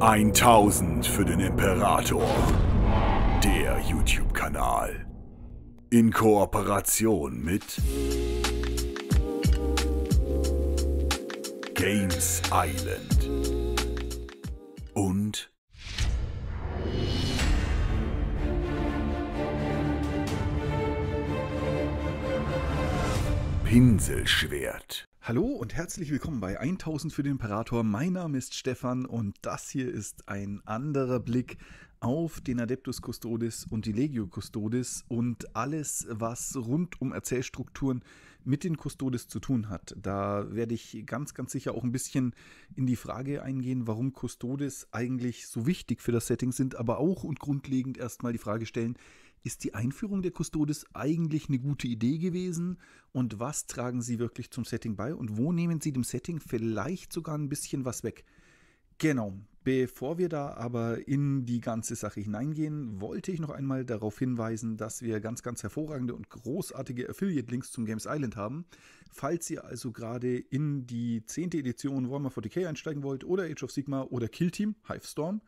1000 für den Imperator. Der YouTube-Kanal. In Kooperation mit Games Island und Pinselschwert. Hallo und herzlich willkommen bei 1000 für den Imperator. Mein Name ist Stefan und das hier ist ein anderer Blick auf den Adeptus Custodes und die Legio Custodes und alles, was rund um Erzählstrukturen mit den Custodes zu tun hat. Da werde ich ganz, ganz sicher auch ein bisschen in die Frage eingehen, warum Custodes eigentlich so wichtig für das Setting sind, aber auch und grundlegend erstmal die Frage stellen, ist die Einführung der Custodes eigentlich eine gute Idee gewesen und was tragen sie wirklich zum Setting bei und wo nehmen sie dem Setting vielleicht sogar ein bisschen was weg? Genau, bevor wir da aber in die ganze Sache hineingehen, wollte ich noch einmal darauf hinweisen, dass wir ganz, ganz hervorragende und großartige Affiliate-Links zum Games Island haben. Falls ihr also gerade in die 10. Edition Warhammer 40k einsteigen wollt oder Age of Sigma oder Kill Team, Hive Storm,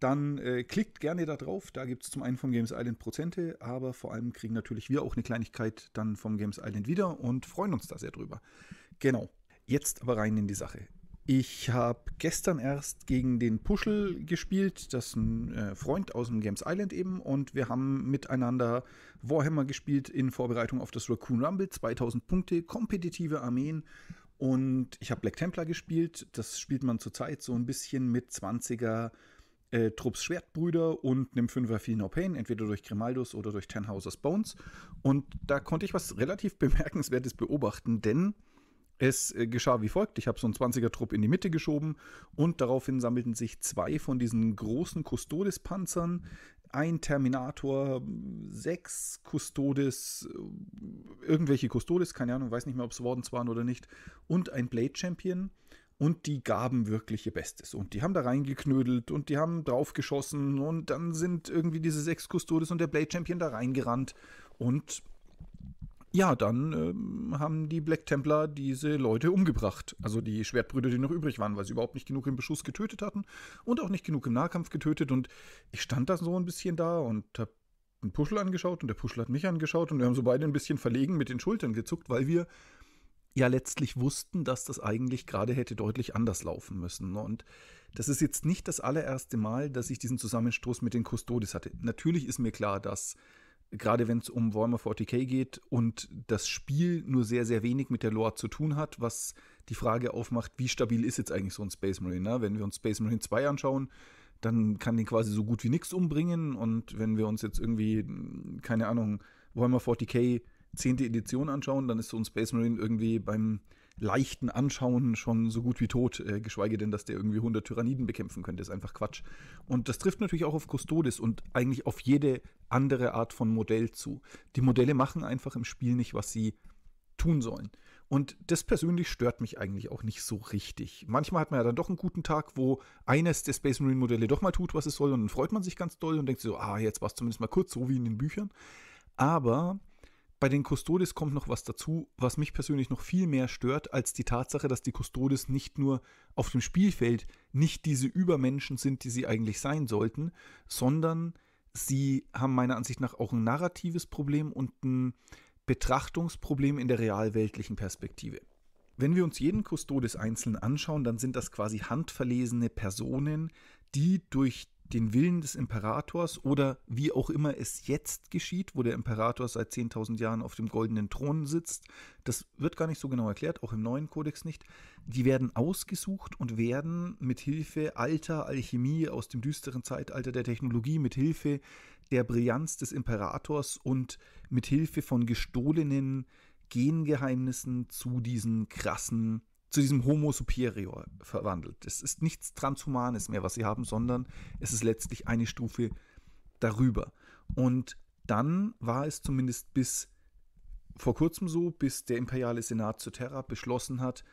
dann äh, klickt gerne da drauf. Da gibt es zum einen vom Games Island Prozente, aber vor allem kriegen natürlich wir auch eine Kleinigkeit dann vom Games Island wieder und freuen uns da sehr drüber. Genau. Jetzt aber rein in die Sache. Ich habe gestern erst gegen den Puschel gespielt, das ist ein äh, Freund aus dem Games Island eben, und wir haben miteinander Warhammer gespielt in Vorbereitung auf das Raccoon Rumble, 2000 Punkte, kompetitive Armeen und ich habe Black Templar gespielt. Das spielt man zurzeit so ein bisschen mit 20er äh, Trupps Schwertbrüder und einem Fünfer Feel No Pain, entweder durch Grimaldus oder durch Tenhouses Bones. Und da konnte ich was relativ Bemerkenswertes beobachten, denn es äh, geschah wie folgt. Ich habe so einen 20er-Trupp in die Mitte geschoben und daraufhin sammelten sich zwei von diesen großen Custodes-Panzern, ein Terminator, sechs Custodes, äh, irgendwelche Custodes, keine Ahnung, weiß nicht mehr, ob es Wardens waren oder nicht, und ein Blade Champion und die gaben wirklich ihr Bestes. Und die haben da reingeknödelt und die haben draufgeschossen und dann sind irgendwie diese sechs Custodes und der Blade Champion da reingerannt. Und ja, dann ähm, haben die Black Templar diese Leute umgebracht. Also die Schwertbrüder, die noch übrig waren, weil sie überhaupt nicht genug im Beschuss getötet hatten und auch nicht genug im Nahkampf getötet. Und ich stand da so ein bisschen da und hab den Puschel angeschaut und der Puschel hat mich angeschaut und wir haben so beide ein bisschen verlegen mit den Schultern gezuckt, weil wir ja letztlich wussten, dass das eigentlich gerade hätte deutlich anders laufen müssen. Ne? Und das ist jetzt nicht das allererste Mal, dass ich diesen Zusammenstoß mit den Custodes hatte. Natürlich ist mir klar, dass gerade wenn es um Warhammer 40k geht und das Spiel nur sehr, sehr wenig mit der Lore zu tun hat, was die Frage aufmacht, wie stabil ist jetzt eigentlich so ein Space Marine? Ne? Wenn wir uns Space Marine 2 anschauen, dann kann den quasi so gut wie nichts umbringen. Und wenn wir uns jetzt irgendwie, hm, keine Ahnung, Warhammer 40k zehnte Edition anschauen, dann ist so ein Space Marine irgendwie beim leichten Anschauen schon so gut wie tot, äh, geschweige denn, dass der irgendwie 100 Tyranniden bekämpfen könnte, ist einfach Quatsch. Und das trifft natürlich auch auf Custodes und eigentlich auf jede andere Art von Modell zu. Die Modelle machen einfach im Spiel nicht, was sie tun sollen. Und das persönlich stört mich eigentlich auch nicht so richtig. Manchmal hat man ja dann doch einen guten Tag, wo eines der Space Marine Modelle doch mal tut, was es soll, und dann freut man sich ganz doll und denkt so, ah, jetzt war es zumindest mal kurz so wie in den Büchern. Aber bei den Custodes kommt noch was dazu, was mich persönlich noch viel mehr stört, als die Tatsache, dass die Custodes nicht nur auf dem Spielfeld nicht diese Übermenschen sind, die sie eigentlich sein sollten, sondern sie haben meiner Ansicht nach auch ein narratives Problem und ein Betrachtungsproblem in der realweltlichen Perspektive. Wenn wir uns jeden Custodes einzeln anschauen, dann sind das quasi handverlesene Personen, die durch den Willen des Imperators oder wie auch immer es jetzt geschieht, wo der Imperator seit 10.000 Jahren auf dem goldenen Thron sitzt. Das wird gar nicht so genau erklärt, auch im neuen Kodex nicht. Die werden ausgesucht und werden mit Hilfe alter Alchemie aus dem düsteren Zeitalter der Technologie, mit Hilfe der Brillanz des Imperators und mit Hilfe von gestohlenen Gengeheimnissen zu diesen krassen zu diesem Homo superior verwandelt. Es ist nichts Transhumanes mehr, was sie haben, sondern es ist letztlich eine Stufe darüber. Und dann war es zumindest bis vor kurzem so, bis der imperiale Senat zu Terra beschlossen hat,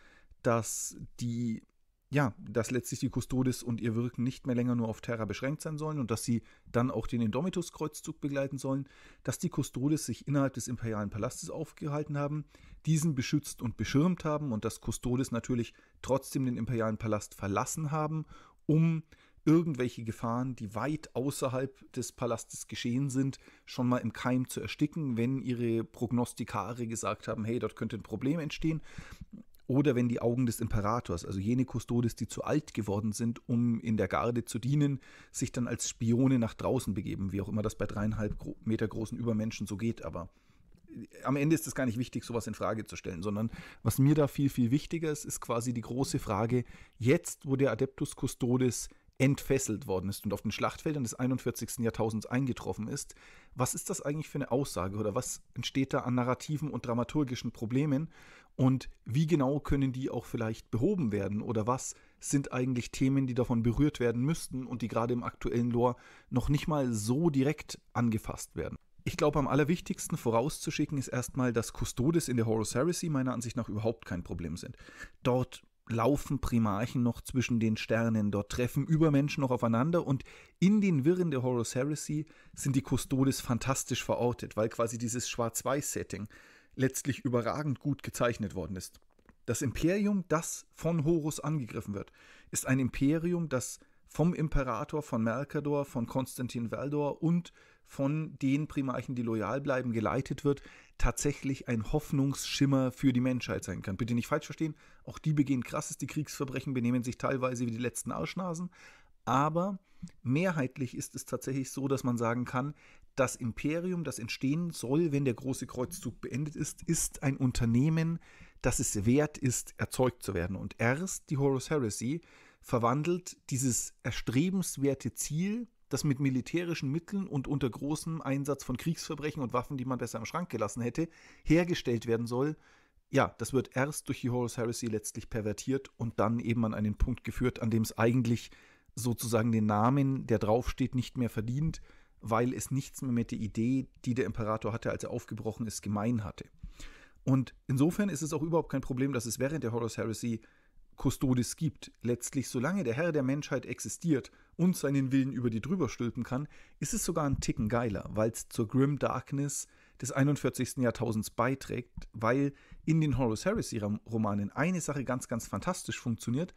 dass die ja, dass letztlich die Custodes und ihr Wirken nicht mehr länger nur auf Terra beschränkt sein sollen und dass sie dann auch den Indomitus-Kreuzzug begleiten sollen, dass die Custodes sich innerhalb des imperialen Palastes aufgehalten haben, diesen beschützt und beschirmt haben und dass Custodes natürlich trotzdem den imperialen Palast verlassen haben, um irgendwelche Gefahren, die weit außerhalb des Palastes geschehen sind, schon mal im Keim zu ersticken, wenn ihre Prognostikare gesagt haben, hey, dort könnte ein Problem entstehen oder wenn die Augen des Imperators, also jene Kustodes, die zu alt geworden sind, um in der Garde zu dienen, sich dann als Spione nach draußen begeben, wie auch immer das bei dreieinhalb Meter großen Übermenschen so geht, aber äh, am Ende ist es gar nicht wichtig, sowas in Frage zu stellen, sondern was mir da viel, viel wichtiger ist, ist quasi die große Frage, jetzt, wo der Adeptus Custodes entfesselt worden ist und auf den Schlachtfeldern des 41. Jahrtausends eingetroffen ist, was ist das eigentlich für eine Aussage oder was entsteht da an narrativen und dramaturgischen Problemen und wie genau können die auch vielleicht behoben werden? Oder was sind eigentlich Themen, die davon berührt werden müssten und die gerade im aktuellen Lore noch nicht mal so direkt angefasst werden? Ich glaube, am allerwichtigsten vorauszuschicken ist erstmal, dass Custodes in der Horus Heresy meiner Ansicht nach überhaupt kein Problem sind. Dort laufen Primarchen noch zwischen den Sternen, dort treffen Übermenschen noch aufeinander und in den Wirren der Horus Heresy sind die Custodes fantastisch verortet, weil quasi dieses Schwarz-Weiß-Setting letztlich überragend gut gezeichnet worden ist. Das Imperium, das von Horus angegriffen wird, ist ein Imperium, das vom Imperator, von Mercador, von Konstantin Valdor und von den Primarchen, die loyal bleiben, geleitet wird, tatsächlich ein Hoffnungsschimmer für die Menschheit sein kann. Bitte nicht falsch verstehen, auch die begehen krasses, die Kriegsverbrechen, benehmen sich teilweise wie die letzten Arschnasen, aber mehrheitlich ist es tatsächlich so, dass man sagen kann, das Imperium, das entstehen soll, wenn der große Kreuzzug beendet ist, ist ein Unternehmen, das es wert ist, erzeugt zu werden. Und erst die Horus Heresy verwandelt dieses erstrebenswerte Ziel, das mit militärischen Mitteln und unter großem Einsatz von Kriegsverbrechen und Waffen, die man besser im Schrank gelassen hätte, hergestellt werden soll. Ja, das wird erst durch die Horus Heresy letztlich pervertiert und dann eben an einen Punkt geführt, an dem es eigentlich sozusagen den Namen, der draufsteht, nicht mehr verdient, weil es nichts mehr mit der Idee, die der Imperator hatte, als er aufgebrochen ist, gemein hatte. Und insofern ist es auch überhaupt kein Problem, dass es während der Horus Heresy Custodes gibt. Letztlich, solange der Herr der Menschheit existiert und seinen Willen über die drüber stülpen kann, ist es sogar ein Ticken geiler, weil es zur Grim Darkness des 41. Jahrtausends beiträgt, weil in den Horus Heresy Romanen eine Sache ganz, ganz fantastisch funktioniert,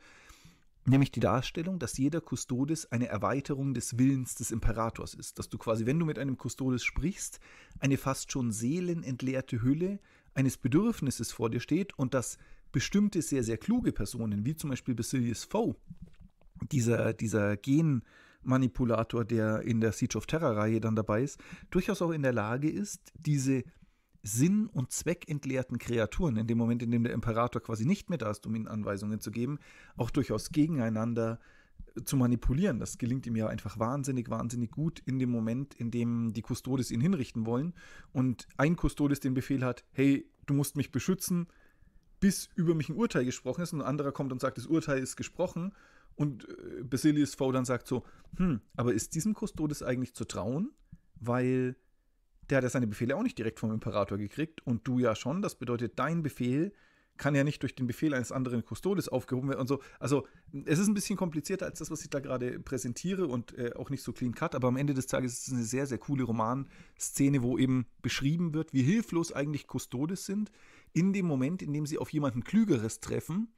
Nämlich die Darstellung, dass jeder Kustodes eine Erweiterung des Willens des Imperators ist. Dass du quasi, wenn du mit einem Kustodes sprichst, eine fast schon seelenentleerte Hülle eines Bedürfnisses vor dir steht und dass bestimmte sehr, sehr kluge Personen, wie zum Beispiel Basilius Foe, dieser, dieser Genmanipulator, der in der Siege of Terror-Reihe dann dabei ist, durchaus auch in der Lage ist, diese sinn- und zweckentleerten Kreaturen, in dem Moment, in dem der Imperator quasi nicht mehr da ist, um ihnen Anweisungen zu geben, auch durchaus gegeneinander äh, zu manipulieren. Das gelingt ihm ja einfach wahnsinnig, wahnsinnig gut in dem Moment, in dem die Kustodes ihn hinrichten wollen und ein Kustodes den Befehl hat, hey, du musst mich beschützen, bis über mich ein Urteil gesprochen ist und ein anderer kommt und sagt, das Urteil ist gesprochen und äh, Basilius V dann sagt so, hm, aber ist diesem Kustodes eigentlich zu trauen? Weil der hat ja seine Befehle auch nicht direkt vom Imperator gekriegt und du ja schon. Das bedeutet, dein Befehl kann ja nicht durch den Befehl eines anderen Kustodes aufgehoben werden und so. Also es ist ein bisschen komplizierter als das, was ich da gerade präsentiere und äh, auch nicht so clean cut, aber am Ende des Tages ist es eine sehr, sehr coole Romanszene, wo eben beschrieben wird, wie hilflos eigentlich Kustodes sind in dem Moment, in dem sie auf jemanden Klügeres treffen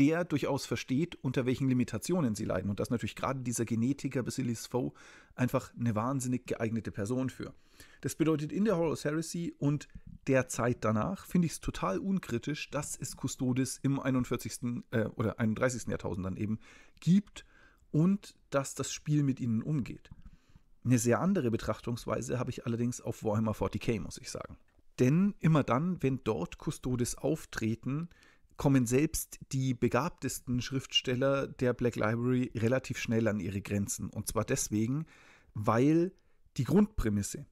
der durchaus versteht, unter welchen Limitationen sie leiden. Und das natürlich gerade dieser Genetiker Basilis Foe einfach eine wahnsinnig geeignete Person für. Das bedeutet, in der Horus Heresy und der Zeit danach finde ich es total unkritisch, dass es Custodes im 41. Äh, oder 31. Jahrtausend dann eben gibt und dass das Spiel mit ihnen umgeht. Eine sehr andere Betrachtungsweise habe ich allerdings auf Warhammer 40k, muss ich sagen. Denn immer dann, wenn dort Custodes auftreten, kommen selbst die begabtesten Schriftsteller der Black Library relativ schnell an ihre Grenzen. Und zwar deswegen, weil die Grundprämisse,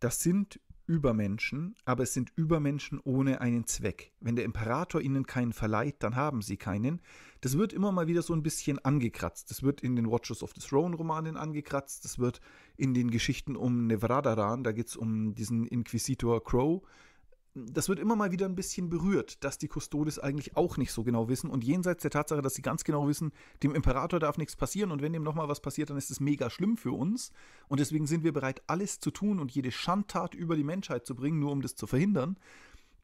das sind Übermenschen, aber es sind Übermenschen ohne einen Zweck. Wenn der Imperator ihnen keinen verleiht, dann haben sie keinen. Das wird immer mal wieder so ein bisschen angekratzt. Das wird in den Watchers of the Throne Romanen angekratzt, das wird in den Geschichten um Nevradaran, da geht es um diesen Inquisitor Crow, das wird immer mal wieder ein bisschen berührt, dass die Custodes eigentlich auch nicht so genau wissen. Und jenseits der Tatsache, dass sie ganz genau wissen, dem Imperator darf nichts passieren und wenn dem nochmal was passiert, dann ist es mega schlimm für uns. Und deswegen sind wir bereit, alles zu tun und jede Schandtat über die Menschheit zu bringen, nur um das zu verhindern.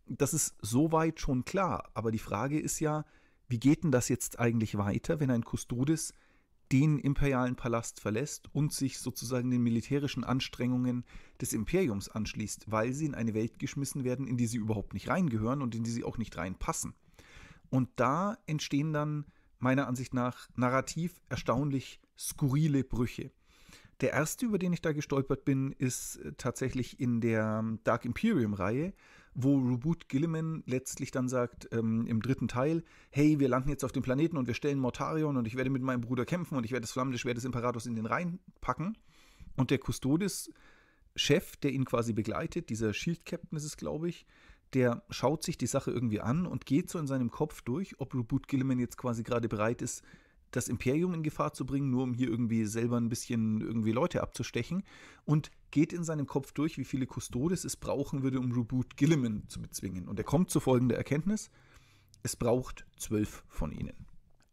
Das ist soweit schon klar. Aber die Frage ist ja, wie geht denn das jetzt eigentlich weiter, wenn ein Custodes den imperialen Palast verlässt und sich sozusagen den militärischen Anstrengungen des Imperiums anschließt, weil sie in eine Welt geschmissen werden, in die sie überhaupt nicht reingehören und in die sie auch nicht reinpassen. Und da entstehen dann meiner Ansicht nach narrativ erstaunlich skurrile Brüche. Der erste, über den ich da gestolpert bin, ist äh, tatsächlich in der ähm, Dark Imperium-Reihe, wo Reboot Gilliman letztlich dann sagt ähm, im dritten Teil, hey, wir landen jetzt auf dem Planeten und wir stellen Mortarion und ich werde mit meinem Bruder kämpfen und ich werde das flammende Schwert des Imperators in den Rhein packen. Und der Custodes, Chef, der ihn quasi begleitet, dieser Shield Captain ist es, glaube ich, der schaut sich die Sache irgendwie an und geht so in seinem Kopf durch, ob Reboot Gilliman jetzt quasi gerade bereit ist, das Imperium in Gefahr zu bringen, nur um hier irgendwie selber ein bisschen irgendwie Leute abzustechen und geht in seinem Kopf durch, wie viele Custodes es brauchen würde, um Reboot Gilliman zu bezwingen. Und er kommt zu folgender Erkenntnis: Es braucht zwölf von ihnen.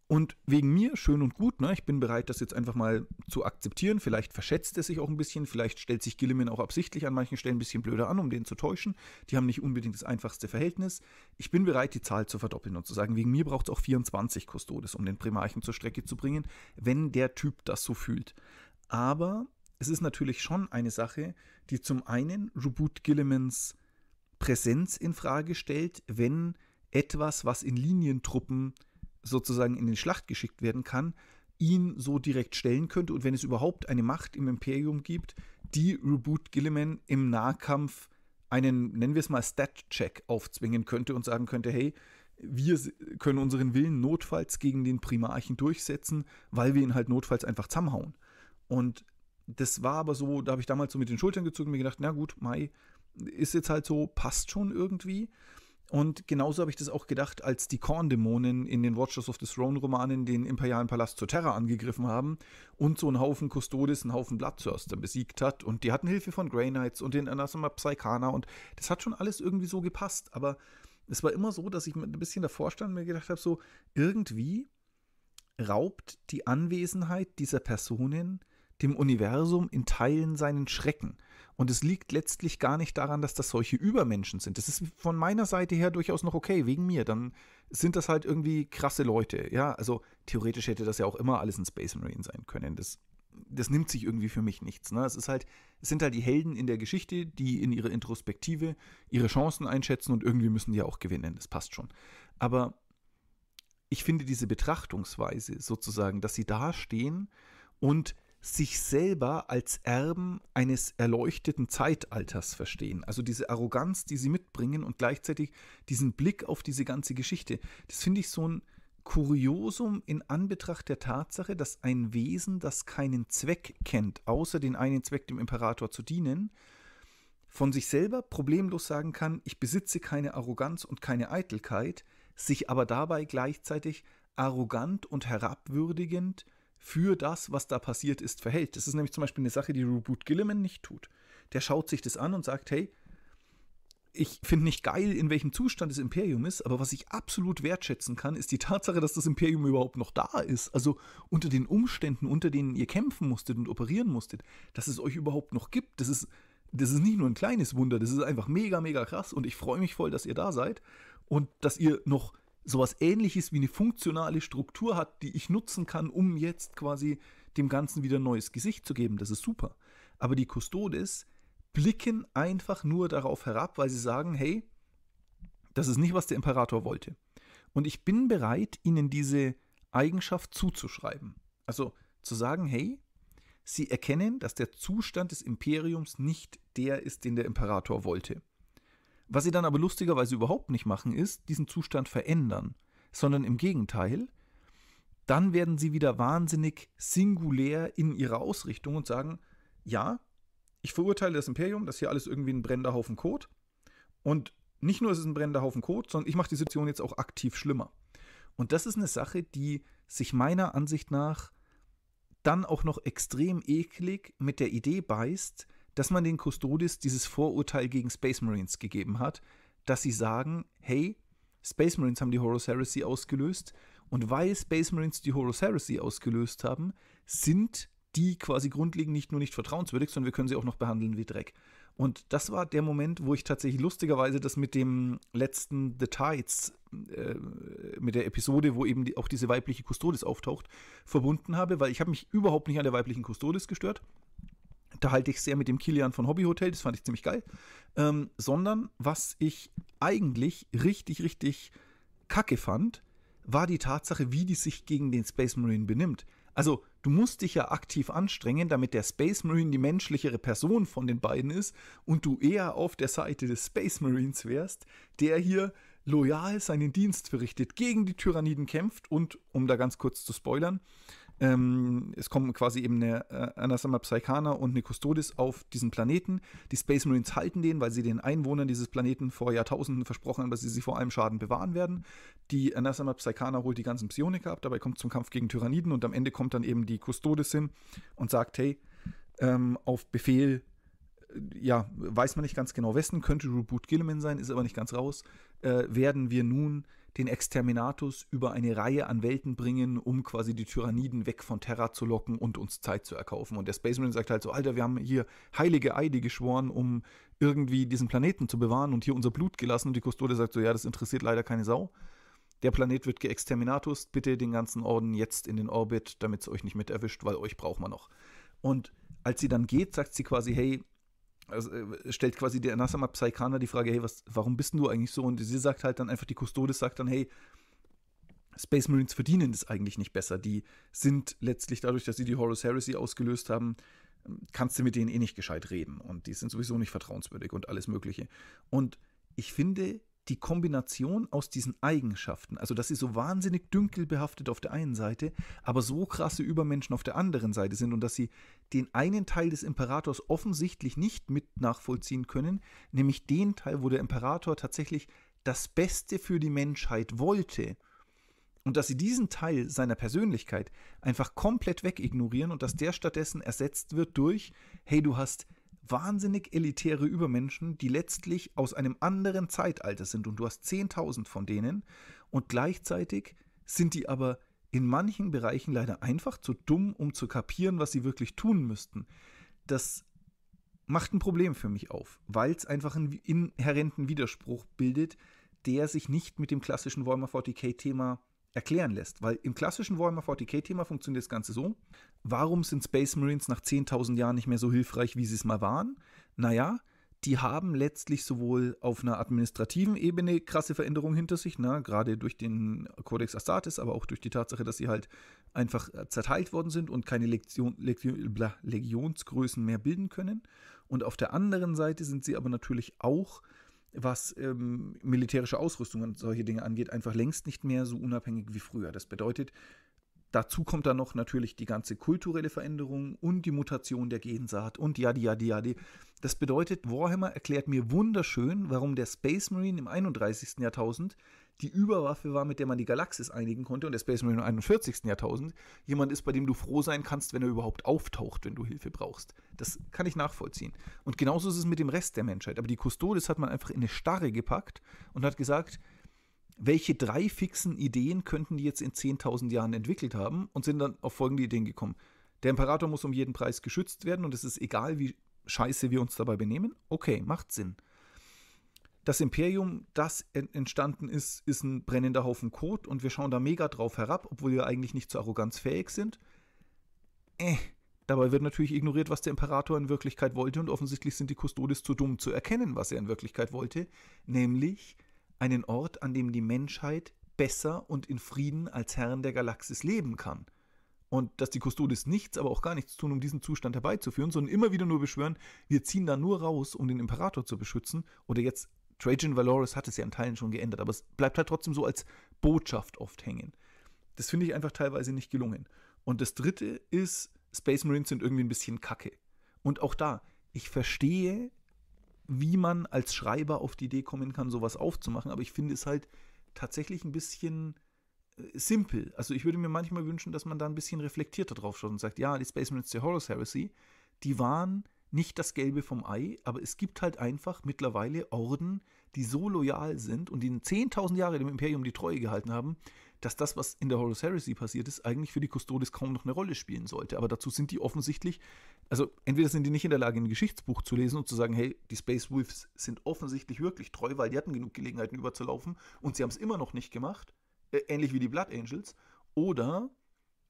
Und wegen mir schön und gut, ne? ich bin bereit, das jetzt einfach mal zu akzeptieren. Vielleicht verschätzt er sich auch ein bisschen, vielleicht stellt sich Gilliman auch absichtlich an manchen Stellen ein bisschen blöder an, um den zu täuschen. Die haben nicht unbedingt das einfachste Verhältnis. Ich bin bereit, die Zahl zu verdoppeln und zu sagen, wegen mir braucht es auch 24 Kustodes, um den Primarchen zur Strecke zu bringen, wenn der Typ das so fühlt. Aber es ist natürlich schon eine Sache, die zum einen Reboot Gillimans Präsenz in Frage stellt, wenn etwas, was in Linientruppen sozusagen in den Schlacht geschickt werden kann, ihn so direkt stellen könnte und wenn es überhaupt eine Macht im Imperium gibt, die Reboot Gilliman im Nahkampf einen, nennen wir es mal, Stat-Check aufzwingen könnte und sagen könnte, hey, wir können unseren Willen notfalls gegen den Primarchen durchsetzen, weil wir ihn halt notfalls einfach zusammenhauen. Und das war aber so, da habe ich damals so mit den Schultern gezogen und mir gedacht, na gut, Mai, ist jetzt halt so, passt schon irgendwie. Und genauso habe ich das auch gedacht, als die Korndämonen in den Watchers of the Throne-Romanen den imperialen Palast zur Terra angegriffen haben und so einen Haufen Custodes, einen Haufen Bloodthirster besiegt hat. Und die hatten Hilfe von Grey Knights und den Anasema Psychana und das hat schon alles irgendwie so gepasst. Aber es war immer so, dass ich ein bisschen davor stand und mir gedacht habe, so irgendwie raubt die Anwesenheit dieser Personen dem Universum in Teilen seinen Schrecken. Und es liegt letztlich gar nicht daran, dass das solche Übermenschen sind. Das ist von meiner Seite her durchaus noch okay, wegen mir. Dann sind das halt irgendwie krasse Leute. Ja, also theoretisch hätte das ja auch immer alles ein Space Marine sein können. Das, das nimmt sich irgendwie für mich nichts. Ne? Es ist halt, es sind halt die Helden in der Geschichte, die in ihrer Introspektive ihre Chancen einschätzen und irgendwie müssen die auch gewinnen. Das passt schon. Aber ich finde diese Betrachtungsweise sozusagen, dass sie dastehen und sich selber als Erben eines erleuchteten Zeitalters verstehen. Also diese Arroganz, die sie mitbringen und gleichzeitig diesen Blick auf diese ganze Geschichte. Das finde ich so ein Kuriosum in Anbetracht der Tatsache, dass ein Wesen, das keinen Zweck kennt, außer den einen Zweck, dem Imperator zu dienen, von sich selber problemlos sagen kann, ich besitze keine Arroganz und keine Eitelkeit, sich aber dabei gleichzeitig arrogant und herabwürdigend für das, was da passiert ist, verhält. Das ist nämlich zum Beispiel eine Sache, die Reboot Gilliman nicht tut. Der schaut sich das an und sagt, hey, ich finde nicht geil, in welchem Zustand das Imperium ist, aber was ich absolut wertschätzen kann, ist die Tatsache, dass das Imperium überhaupt noch da ist. Also unter den Umständen, unter denen ihr kämpfen musstet und operieren musstet, dass es euch überhaupt noch gibt. Das ist, das ist nicht nur ein kleines Wunder, das ist einfach mega, mega krass und ich freue mich voll, dass ihr da seid und dass ihr noch sowas ähnliches wie eine funktionale Struktur hat, die ich nutzen kann, um jetzt quasi dem Ganzen wieder ein neues Gesicht zu geben. Das ist super. Aber die Custodes blicken einfach nur darauf herab, weil sie sagen, hey, das ist nicht, was der Imperator wollte. Und ich bin bereit, ihnen diese Eigenschaft zuzuschreiben. Also zu sagen, hey, sie erkennen, dass der Zustand des Imperiums nicht der ist, den der Imperator wollte. Was sie dann aber lustigerweise überhaupt nicht machen, ist, diesen Zustand verändern, sondern im Gegenteil, dann werden sie wieder wahnsinnig singulär in ihrer Ausrichtung und sagen, ja, ich verurteile das Imperium, das ist hier alles irgendwie ein brennender Haufen Kot. Und nicht nur ist es ein brennender Haufen Kot, sondern ich mache die Situation jetzt auch aktiv schlimmer. Und das ist eine Sache, die sich meiner Ansicht nach dann auch noch extrem eklig mit der Idee beißt, dass man den Custodes dieses Vorurteil gegen Space Marines gegeben hat, dass sie sagen, hey, Space Marines haben die Horus Heresy ausgelöst und weil Space Marines die Horus Heresy ausgelöst haben, sind die quasi grundlegend nicht nur nicht vertrauenswürdig, sondern wir können sie auch noch behandeln wie Dreck. Und das war der Moment, wo ich tatsächlich lustigerweise das mit dem letzten The Tides, äh, mit der Episode, wo eben die, auch diese weibliche Custodes auftaucht, verbunden habe, weil ich habe mich überhaupt nicht an der weiblichen Custodes gestört unterhalte ich sehr mit dem Kilian von Hobby Hotel, das fand ich ziemlich geil, ähm, sondern was ich eigentlich richtig, richtig kacke fand, war die Tatsache, wie die sich gegen den Space Marine benimmt. Also, du musst dich ja aktiv anstrengen, damit der Space Marine die menschlichere Person von den beiden ist und du eher auf der Seite des Space Marines wärst, der hier loyal seinen Dienst verrichtet, gegen die Tyranniden kämpft und, um da ganz kurz zu spoilern, ähm, es kommen quasi eben eine äh, Anasama Psychana und eine Custodes auf diesen Planeten. Die Space Marines halten den, weil sie den Einwohnern dieses Planeten vor Jahrtausenden versprochen haben, dass sie sie vor allem Schaden bewahren werden. Die Anasama Psychana holt die ganzen Psioniker ab, dabei kommt es zum Kampf gegen Tyranniden und am Ende kommt dann eben die Custodes hin und sagt, hey, ähm, auf Befehl ja, weiß man nicht ganz genau wessen, könnte Reboot Gilliman sein, ist aber nicht ganz raus, äh, werden wir nun den Exterminatus über eine Reihe an Welten bringen, um quasi die Tyranniden weg von Terra zu locken und uns Zeit zu erkaufen. Und der Space Marine sagt halt so, Alter, wir haben hier heilige Eide geschworen, um irgendwie diesen Planeten zu bewahren und hier unser Blut gelassen. Und die Kustode sagt so, ja, das interessiert leider keine Sau. Der Planet wird geexterminatus, bitte den ganzen Orden jetzt in den Orbit, damit es euch nicht mit erwischt, weil euch braucht man noch. Und als sie dann geht, sagt sie quasi, hey, also, äh, stellt quasi der Anasama Psychana die Frage, hey, was, warum bist du eigentlich so? Und sie sagt halt dann einfach, die Kustodes sagt dann, hey, Space Marines verdienen das eigentlich nicht besser. Die sind letztlich dadurch, dass sie die Horus Heresy ausgelöst haben, kannst du mit denen eh nicht gescheit reden. Und die sind sowieso nicht vertrauenswürdig und alles Mögliche. Und ich finde, die Kombination aus diesen Eigenschaften, also dass sie so wahnsinnig dünkelbehaftet auf der einen Seite, aber so krasse Übermenschen auf der anderen Seite sind und dass sie den einen Teil des Imperators offensichtlich nicht mit nachvollziehen können, nämlich den Teil, wo der Imperator tatsächlich das Beste für die Menschheit wollte. Und dass sie diesen Teil seiner Persönlichkeit einfach komplett wegignorieren und dass der stattdessen ersetzt wird durch, hey, du hast wahnsinnig elitäre Übermenschen, die letztlich aus einem anderen Zeitalter sind und du hast 10.000 von denen und gleichzeitig sind die aber in manchen Bereichen leider einfach zu dumm, um zu kapieren, was sie wirklich tun müssten. Das macht ein Problem für mich auf, weil es einfach einen inhärenten Widerspruch bildet, der sich nicht mit dem klassischen Warhammer 40k-Thema erklären lässt. Weil im klassischen Warhammer 40k-Thema funktioniert das Ganze so. Warum sind Space Marines nach 10.000 Jahren nicht mehr so hilfreich, wie sie es mal waren? Naja, die haben letztlich sowohl auf einer administrativen Ebene krasse Veränderungen hinter sich, ne? gerade durch den Codex Astartes, aber auch durch die Tatsache, dass sie halt einfach äh, zerteilt worden sind und keine Lektion, Lektion, Legionsgrößen mehr bilden können. Und auf der anderen Seite sind sie aber natürlich auch was ähm, militärische Ausrüstung und solche Dinge angeht, einfach längst nicht mehr so unabhängig wie früher. Das bedeutet, Dazu kommt dann noch natürlich die ganze kulturelle Veränderung und die Mutation der Gensaat und jadi, jadi, jadi. Das bedeutet, Warhammer erklärt mir wunderschön, warum der Space Marine im 31. Jahrtausend die Überwaffe war, mit der man die Galaxis einigen konnte und der Space Marine im 41. Jahrtausend jemand ist, bei dem du froh sein kannst, wenn er überhaupt auftaucht, wenn du Hilfe brauchst. Das kann ich nachvollziehen. Und genauso ist es mit dem Rest der Menschheit. Aber die Custodes hat man einfach in eine Starre gepackt und hat gesagt, welche drei fixen Ideen könnten die jetzt in 10.000 Jahren entwickelt haben und sind dann auf folgende Ideen gekommen. Der Imperator muss um jeden Preis geschützt werden und es ist egal, wie scheiße wir uns dabei benehmen. Okay, macht Sinn. Das Imperium, das entstanden ist, ist ein brennender Haufen Kot und wir schauen da mega drauf herab, obwohl wir eigentlich nicht zur Arroganz fähig sind. Äh, dabei wird natürlich ignoriert, was der Imperator in Wirklichkeit wollte und offensichtlich sind die Custodes zu dumm zu erkennen, was er in Wirklichkeit wollte, nämlich einen Ort, an dem die Menschheit besser und in Frieden als Herren der Galaxis leben kann. Und dass die Custodes nichts, aber auch gar nichts tun, um diesen Zustand herbeizuführen, sondern immer wieder nur beschwören, wir ziehen da nur raus, um den Imperator zu beschützen. Oder jetzt, Trajan Valoris hat es ja in Teilen schon geändert, aber es bleibt halt trotzdem so als Botschaft oft hängen. Das finde ich einfach teilweise nicht gelungen. Und das dritte ist, Space Marines sind irgendwie ein bisschen kacke. Und auch da, ich verstehe, wie man als Schreiber auf die Idee kommen kann, sowas aufzumachen, aber ich finde es halt tatsächlich ein bisschen äh, simpel. Also ich würde mir manchmal wünschen, dass man da ein bisschen reflektierter drauf schaut und sagt, ja, die Space Marines der Horus Heresy, die waren nicht das Gelbe vom Ei, aber es gibt halt einfach mittlerweile Orden, die so loyal sind und die in 10.000 Jahre dem Imperium die Treue gehalten haben, dass das, was in der Horus Heresy passiert ist, eigentlich für die Custodes kaum noch eine Rolle spielen sollte. Aber dazu sind die offensichtlich, also entweder sind die nicht in der Lage, ein Geschichtsbuch zu lesen und zu sagen, hey, die Space Wolves sind offensichtlich wirklich treu, weil die hatten genug Gelegenheiten überzulaufen und sie haben es immer noch nicht gemacht, äh, ähnlich wie die Blood Angels. Oder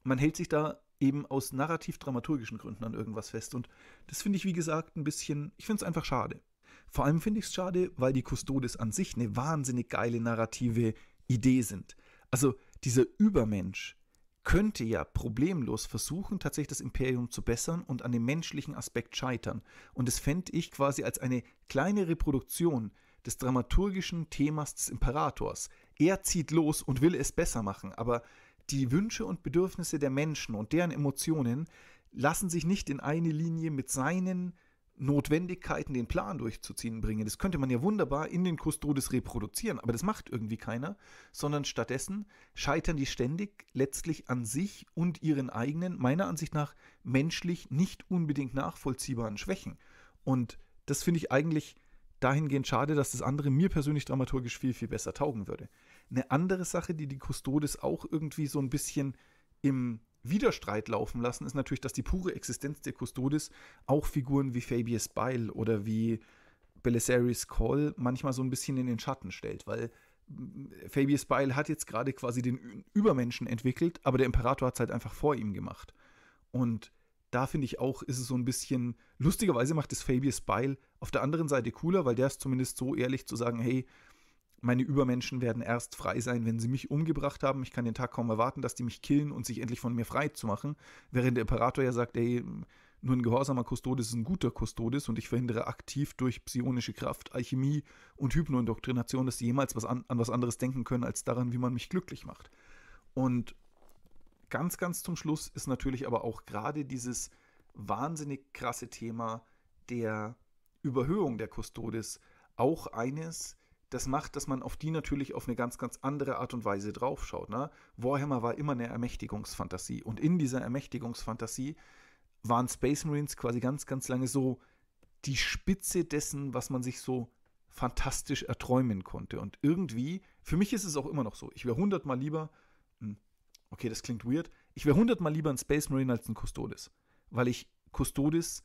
man hält sich da eben aus narrativ-dramaturgischen Gründen an irgendwas fest. Und das finde ich, wie gesagt, ein bisschen, ich finde es einfach schade. Vor allem finde ich es schade, weil die Custodes an sich eine wahnsinnig geile narrative Idee sind. Also dieser Übermensch könnte ja problemlos versuchen, tatsächlich das Imperium zu bessern und an dem menschlichen Aspekt scheitern. Und das fände ich quasi als eine kleine Reproduktion des dramaturgischen Themas des Imperators. Er zieht los und will es besser machen, aber die Wünsche und Bedürfnisse der Menschen und deren Emotionen lassen sich nicht in eine Linie mit seinen Notwendigkeiten, den Plan durchzuziehen, bringe. Das könnte man ja wunderbar in den Custodes reproduzieren, aber das macht irgendwie keiner, sondern stattdessen scheitern die ständig letztlich an sich und ihren eigenen, meiner Ansicht nach, menschlich nicht unbedingt nachvollziehbaren Schwächen. Und das finde ich eigentlich dahingehend schade, dass das andere mir persönlich dramaturgisch viel, viel besser taugen würde. Eine andere Sache, die die Custodes auch irgendwie so ein bisschen im Widerstreit laufen lassen, ist natürlich, dass die pure Existenz der Custodes auch Figuren wie Fabius Beil oder wie Belisarius Call manchmal so ein bisschen in den Schatten stellt, weil äh, Fabius Beil hat jetzt gerade quasi den Übermenschen entwickelt, aber der Imperator hat es halt einfach vor ihm gemacht. Und da finde ich auch, ist es so ein bisschen, lustigerweise macht es Fabius Beil auf der anderen Seite cooler, weil der ist zumindest so ehrlich zu sagen, hey, meine Übermenschen werden erst frei sein, wenn sie mich umgebracht haben. Ich kann den Tag kaum erwarten, dass die mich killen und sich endlich von mir frei zu machen. Während der Imperator ja sagt, ey, nur ein gehorsamer Kustodes ist ein guter Kustodes und ich verhindere aktiv durch psionische Kraft, Alchemie und Hypnoindoktrination, dass sie jemals was an, an was anderes denken können, als daran, wie man mich glücklich macht. Und ganz, ganz zum Schluss ist natürlich aber auch gerade dieses wahnsinnig krasse Thema der Überhöhung der Kustodes auch eines, das macht, dass man auf die natürlich auf eine ganz, ganz andere Art und Weise draufschaut. Ne? Warhammer war immer eine Ermächtigungsfantasie. Und in dieser Ermächtigungsfantasie waren Space Marines quasi ganz, ganz lange so die Spitze dessen, was man sich so fantastisch erträumen konnte. Und irgendwie, für mich ist es auch immer noch so, ich wäre hundertmal lieber, hm, okay, das klingt weird, ich wäre hundertmal lieber ein Space Marine als ein Custodes. Weil ich Custodes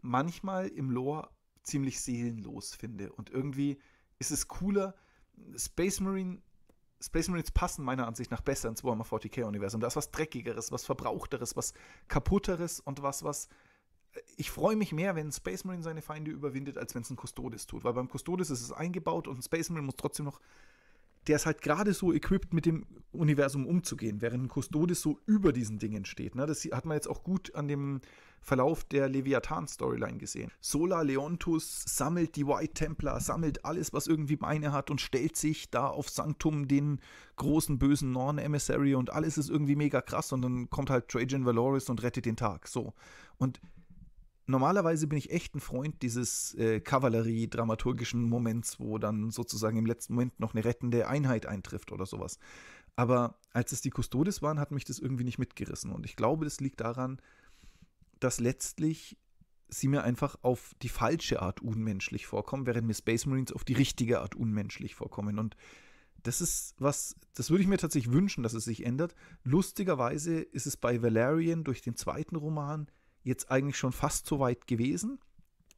manchmal im Lore ziemlich seelenlos finde. Und irgendwie ist es cooler. Space Marine Space Marines passen meiner Ansicht nach besser ins Warhammer 40k-Universum. Da ist was Dreckigeres, was Verbrauchteres, was Kaputteres und was, was. Äh, ich freue mich mehr, wenn ein Space Marine seine Feinde überwindet, als wenn es ein Custodes tut. Weil beim Custodes ist es eingebaut und ein Space Marine muss trotzdem noch der ist halt gerade so equipped, mit dem Universum umzugehen, während ein Custodes so über diesen Dingen steht. Ne? Das hat man jetzt auch gut an dem Verlauf der Leviathan-Storyline gesehen. Sola Leontus sammelt die White Templar, sammelt alles, was irgendwie Beine hat und stellt sich da auf Sanctum den großen bösen Norn-Emissary und alles ist irgendwie mega krass und dann kommt halt Trajan Valoris und rettet den Tag. So. Und normalerweise bin ich echt ein Freund dieses äh, Kavallerie-dramaturgischen Moments, wo dann sozusagen im letzten Moment noch eine rettende Einheit eintrifft oder sowas. Aber als es die Custodes waren, hat mich das irgendwie nicht mitgerissen. Und ich glaube, das liegt daran, dass letztlich sie mir einfach auf die falsche Art unmenschlich vorkommen, während mir Space Marines auf die richtige Art unmenschlich vorkommen. Und das ist was, das würde ich mir tatsächlich wünschen, dass es sich ändert. Lustigerweise ist es bei Valerian durch den zweiten Roman jetzt eigentlich schon fast so weit gewesen.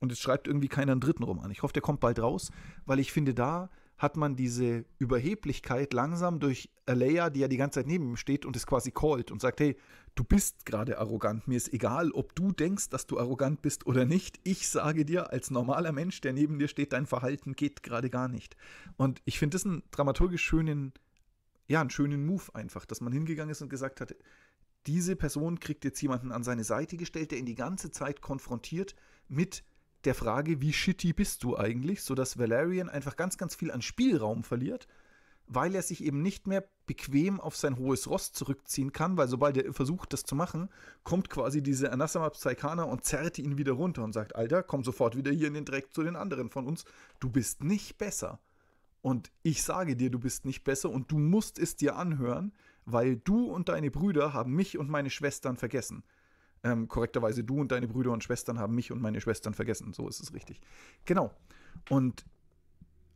Und jetzt schreibt irgendwie keiner einen dritten Roman. Ich hoffe, der kommt bald raus, weil ich finde, da hat man diese Überheblichkeit langsam durch Alea, die ja die ganze Zeit neben ihm steht und es quasi callt und sagt, hey, du bist gerade arrogant, mir ist egal, ob du denkst, dass du arrogant bist oder nicht, ich sage dir als normaler Mensch, der neben dir steht, dein Verhalten geht gerade gar nicht. Und ich finde das einen dramaturgisch schönen, ja, einen schönen Move einfach, dass man hingegangen ist und gesagt hat, diese Person kriegt jetzt jemanden an seine Seite gestellt, der ihn die ganze Zeit konfrontiert mit der Frage, wie shitty bist du eigentlich, sodass Valerian einfach ganz, ganz viel an Spielraum verliert, weil er sich eben nicht mehr bequem auf sein hohes Ross zurückziehen kann, weil sobald er versucht, das zu machen, kommt quasi diese Anassama Psychana und zerrt ihn wieder runter und sagt, Alter, komm sofort wieder hier in den Dreck zu den anderen von uns, du bist nicht besser. Und ich sage dir, du bist nicht besser und du musst es dir anhören, weil du und deine Brüder haben mich und meine Schwestern vergessen. Ähm, korrekterweise, du und deine Brüder und Schwestern haben mich und meine Schwestern vergessen. So ist es richtig. Genau. Und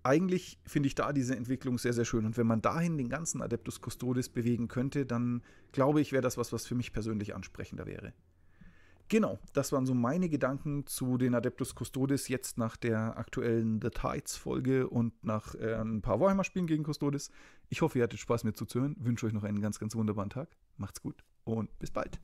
eigentlich finde ich da diese Entwicklung sehr, sehr schön. Und wenn man dahin den ganzen Adeptus Custodes bewegen könnte, dann glaube ich, wäre das was, was für mich persönlich ansprechender wäre. Genau, das waren so meine Gedanken zu den Adeptus Custodes jetzt nach der aktuellen The Tides Folge und nach äh, ein paar Warhammer Spielen gegen Custodes. Ich hoffe, ihr hattet Spaß mir zuzuhören. Wünsche euch noch einen ganz ganz wunderbaren Tag. Macht's gut und bis bald.